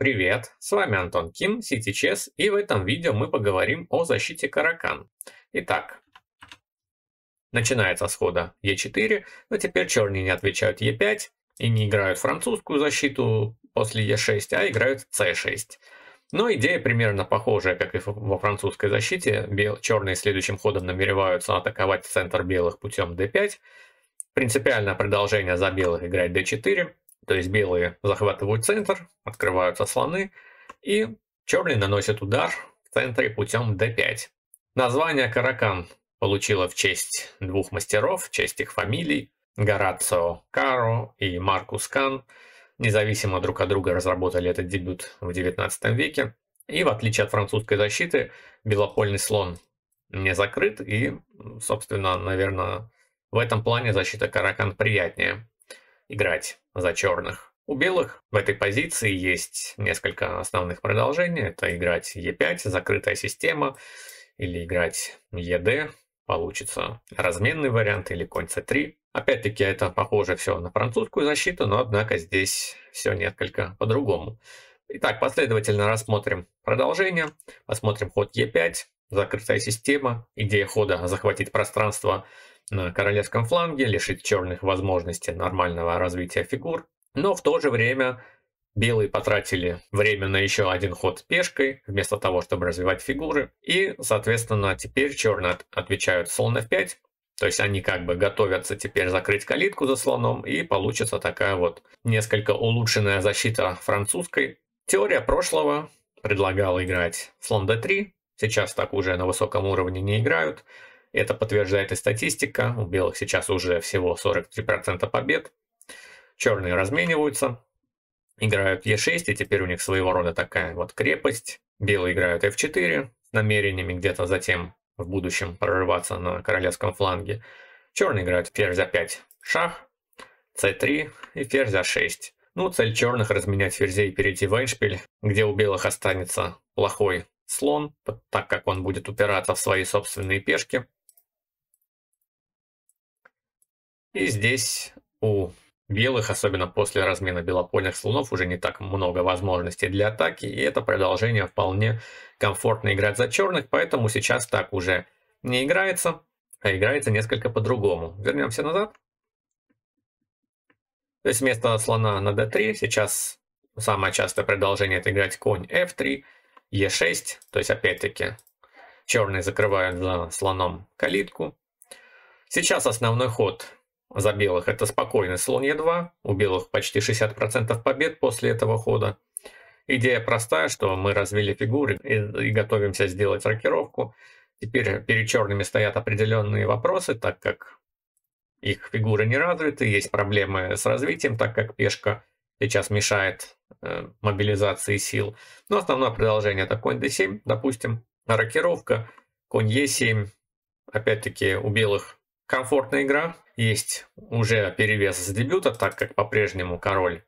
Привет, с вами Антон Ким, CityChess, и в этом видео мы поговорим о защите Каракан. Итак, начинается с хода Е4, но теперь черные не отвечают Е5 и не играют французскую защиту после Е6, а играют c 6 Но идея примерно похожая, как и во французской защите. Бел... Черные следующим ходом намереваются атаковать центр белых путем d5. Принципиальное продолжение за белых играть d4. То есть белые захватывают центр, открываются слоны, и черные наносят удар в центре путем d5. Название Каракан получило в честь двух мастеров, в честь их фамилий, Горацио Каро и Маркус Кан, независимо друг от друга разработали этот дебют в 19 веке. И в отличие от французской защиты, белопольный слон не закрыт, и, собственно, наверное, в этом плане защита Каракан приятнее играть за черных. У белых в этой позиции есть несколько основных продолжений. Это играть Е5, закрытая система, или играть ЕД, получится разменный вариант или конь c3. Опять-таки это похоже все на французскую защиту, но однако здесь все несколько по-другому. Итак, последовательно рассмотрим продолжение, посмотрим ход e5, закрытая система, идея хода захватить пространство на королевском фланге, лишить черных возможности нормального развития фигур, но в то же время белые потратили время на еще один ход пешкой, вместо того, чтобы развивать фигуры, и, соответственно, теперь черные отвечают слон f5, то есть они как бы готовятся теперь закрыть калитку за слоном, и получится такая вот несколько улучшенная защита французской. Теория прошлого предлагала играть слон d3, сейчас так уже на высоком уровне не играют, это подтверждает и статистика. У белых сейчас уже всего 43% побед. Черные размениваются, играют Е6, и теперь у них своего рода такая вот крепость. Белые играют F4 с намерениями где-то затем в будущем прорываться на королевском фланге. Черные играют ферзь А5, шах, c3 и ферзь А6. Ну, цель черных разменять ферзей и перейти в эндшпиль, где у белых останется плохой слон, так как он будет упираться в свои собственные пешки. И здесь у белых, особенно после размена белопольных слонов, уже не так много возможностей для атаки, и это продолжение вполне комфортно играть за черных, поэтому сейчас так уже не играется, а играется несколько по-другому. Вернемся назад. То есть вместо слона на d3 сейчас самое частое продолжение это играть конь f3, e6, то есть опять-таки черные закрывают за слоном калитку. Сейчас основной ход за белых это спокойный слон Е2, у белых почти 60% побед после этого хода. Идея простая, что мы развили фигуры и, и готовимся сделать рокировку. Теперь перед черными стоят определенные вопросы, так как их фигуры не развиты, есть проблемы с развитием, так как пешка сейчас мешает э, мобилизации сил. Но основное продолжение это конь d7, допустим, рокировка, конь e7. Опять-таки у белых комфортная игра. Есть уже перевес с дебюта, так как по-прежнему король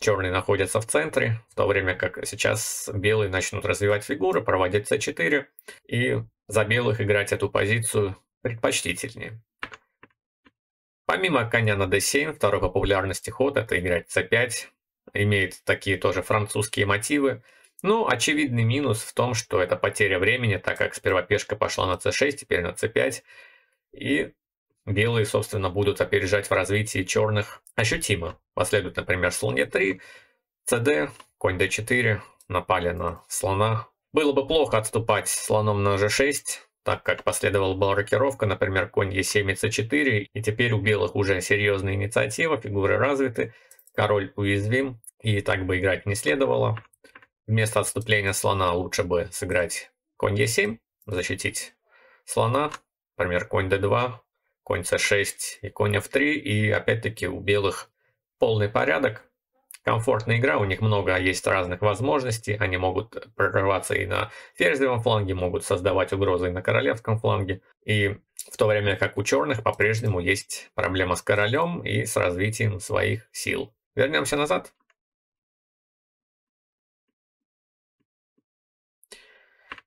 черный находится в центре, в то время как сейчас белые начнут развивать фигуры, проводить c4 и за белых играть эту позицию предпочтительнее. Помимо коня на d7, второй по популярности ход это играть c5, имеет такие тоже французские мотивы. но ну, очевидный минус в том, что это потеря времени, так как сперва пешка пошла на c6, теперь на c5. И Белые, собственно, будут опережать в развитии черных ощутимо. Последует, например, слон Е3, cd, конь d4, напали на слона. Было бы плохо отступать слоном на g6, так как последовала была рокировка, например, конь e7 и c4, и теперь у белых уже серьезная инициатива, фигуры развиты, король уязвим, и так бы играть не следовало. Вместо отступления слона лучше бы сыграть конь e7, защитить слона, например, конь d2, конь c6 и конь f3, и опять-таки у белых полный порядок. Комфортная игра, у них много есть разных возможностей, они могут прорываться и на ферзевом фланге, могут создавать угрозы и на королевском фланге. И в то время как у черных по-прежнему есть проблема с королем и с развитием своих сил. Вернемся назад.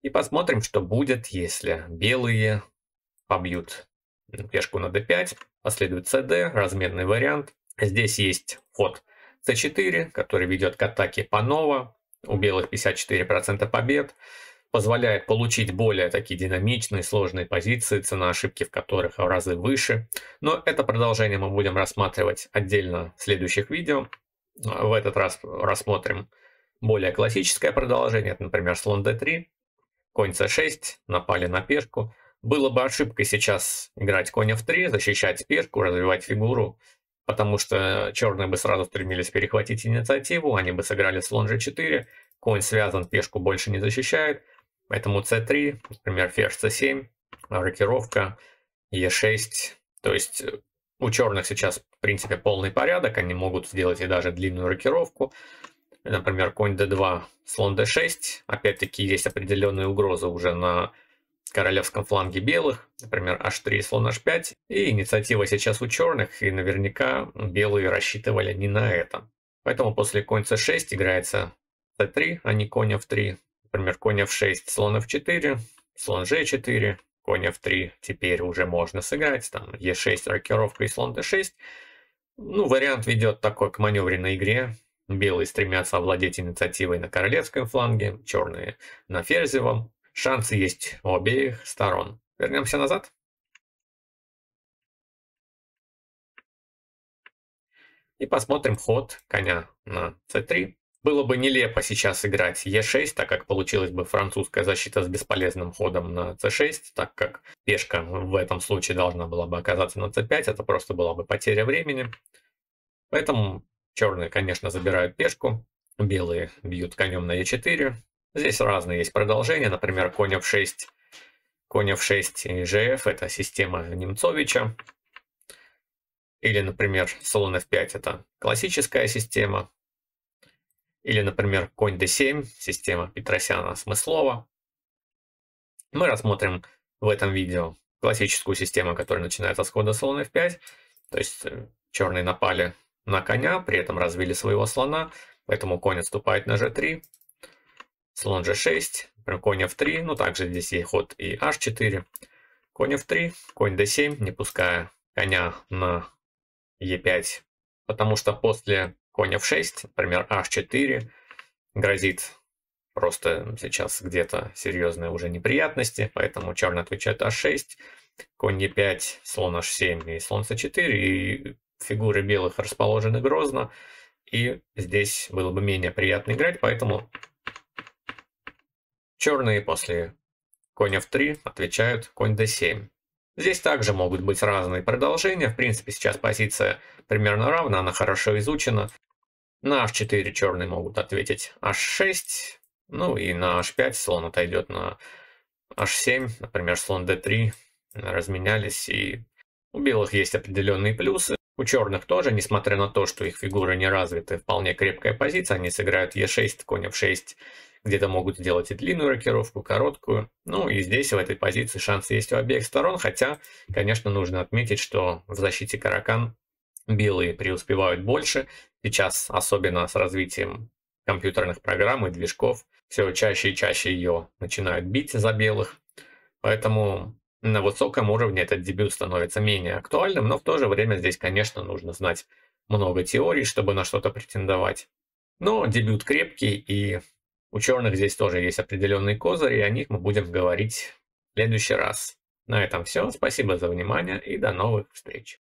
И посмотрим, что будет, если белые побьют пешку на d5, последует cd, разменный вариант. Здесь есть ход c4, который ведет к атаке Панова, у белых 54% побед, позволяет получить более такие динамичные, сложные позиции, цена ошибки в которых в разы выше. Но это продолжение мы будем рассматривать отдельно в следующих видео. В этот раз рассмотрим более классическое продолжение, это, например, слон d3, конь c6, напали на пешку. Было бы ошибкой сейчас играть коня в 3 защищать пешку, развивать фигуру, потому что черные бы сразу стремились перехватить инициативу, они бы сыграли слон g4, конь связан, пешку больше не защищает, поэтому c3, например, ферзь c7, рокировка, e6, то есть у черных сейчас, в принципе, полный порядок, они могут сделать и даже длинную рокировку, например, конь d2, слон d6, опять-таки есть определенные угрозы уже на королевском фланге белых, например, h3, слон h5, и инициатива сейчас у черных, и наверняка белые рассчитывали не на это. Поэтому после конь c6 играется c3, а не конь f3, например, конь f6, слон f4, слон g4, конь f3 теперь уже можно сыграть, там e6, рокировка и слон d6. Ну, вариант ведет такой к маневренной игре, Белые стремятся овладеть инициативой на королевском фланге, черные на ферзевом, Шансы есть у обеих сторон. Вернемся назад. И посмотрим ход коня на c3. Было бы нелепо сейчас играть e6, так как получилась бы французская защита с бесполезным ходом на c6, так как пешка в этом случае должна была бы оказаться на c5, это просто была бы потеря времени. Поэтому черные, конечно, забирают пешку, белые бьют конем на e4, Здесь разные есть продолжения, например, конь f6, конь f6 и gf, это система Немцовича. Или, например, слон f5, это классическая система. Или, например, конь d7, система Петросяна Смыслова. Мы рассмотрим в этом видео классическую систему, которая начинается с хода слон f5. То есть э, черные напали на коня, при этом развили своего слона, поэтому конь отступает на g3 слон g6, э, конь f3, ну также здесь есть ход и h4, конь f3, конь d7, не пуская коня на e5, потому что после коня f6, например, h4, грозит просто сейчас где-то серьезные уже неприятности, поэтому черный отвечает h6, конь e5, слон h7 и слон c4, и фигуры белых расположены грозно, и здесь было бы менее приятно играть, поэтому Черные после коня в 3 отвечают конь d7. Здесь также могут быть разные продолжения. В принципе, сейчас позиция примерно равна, она хорошо изучена. На h4 черные могут ответить h6. Ну и на h5 слон отойдет на h7. Например, слон d3 разменялись. И у белых есть определенные плюсы. У черных тоже, несмотря на то, что их фигуры не развиты, вполне крепкая позиция. Они сыграют e6, конь f6, где-то могут сделать и длинную рокировку, короткую. Ну и здесь в этой позиции шанс есть у обеих сторон, хотя, конечно, нужно отметить, что в защите Каракан белые преуспевают больше. Сейчас, особенно с развитием компьютерных программ и движков, все чаще и чаще ее начинают бить за белых. Поэтому на высоком уровне этот дебют становится менее актуальным, но в то же время здесь, конечно, нужно знать много теорий, чтобы на что-то претендовать. Но дебют крепкий, и у черных здесь тоже есть определенный козырь, и о них мы будем говорить в следующий раз. На этом все. Спасибо за внимание и до новых встреч.